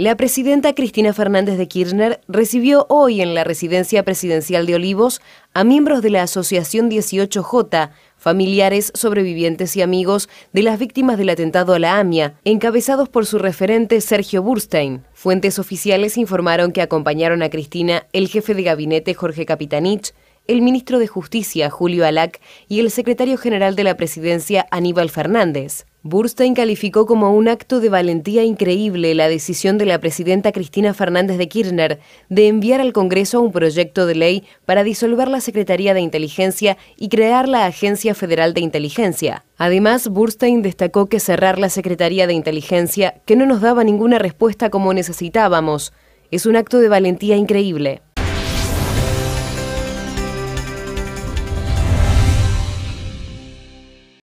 La presidenta Cristina Fernández de Kirchner recibió hoy en la residencia presidencial de Olivos a miembros de la Asociación 18J, familiares, sobrevivientes y amigos de las víctimas del atentado a la AMIA, encabezados por su referente Sergio Burstein. Fuentes oficiales informaron que acompañaron a Cristina el jefe de gabinete Jorge Capitanich, el ministro de Justicia Julio Alac y el secretario general de la presidencia Aníbal Fernández. Burstein calificó como un acto de valentía increíble la decisión de la presidenta Cristina Fernández de Kirchner de enviar al Congreso un proyecto de ley para disolver la Secretaría de Inteligencia y crear la Agencia Federal de Inteligencia. Además, Burstein destacó que cerrar la Secretaría de Inteligencia, que no nos daba ninguna respuesta como necesitábamos, es un acto de valentía increíble.